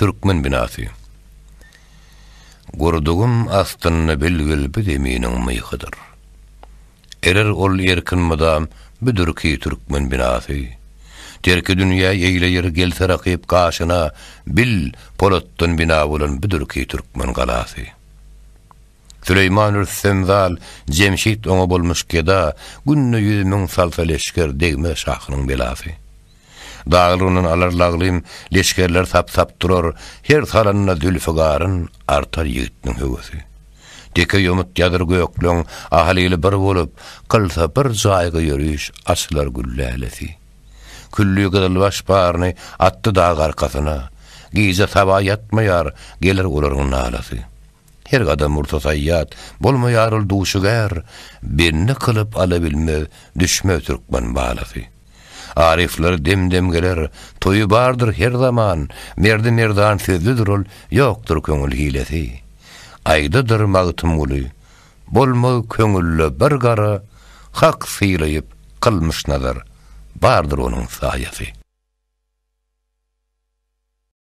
türkmen binasi. Gurdugum astynny bilgül bir deminin myhydyr. Erer ol erkin mudam büdürki türkmen binasi. Terki dünya eyle yer gelse rakip kaşına bil polottun bina bulun büdürki türkmen galasi. Süleyman Rüssemzal, Cemşit onu bulmuş keda, günnü yüz mün salfeleşker degme şahının belasi. dağılının alar lağlayım, leşkerler tap tap durur, her talanına dülfügarın garın artar yiğitnin hüvesi. Deke yomut yadır göklün, ahaliyle bir bolup, Qılsa bir zaygı yürüyüş, aslar güllelesi. Küllü gıdıl baş attı dağ arkasına, gize taba yatmayar, gelir olurun nalası. Her gadam urta sayyat, bolma duşu gair, benni kılıp alabilme, düşme türkman bağlasi. Arifler dem dem geler, toyu bardır her zaman, merdi merdan sözlü yokdur yoktur köngül hileti. Aydıdır dır mağıtım gülü, bolmı köngüllü bir gara, haq sıylayıp kılmış nadar, bardır onun sayesi.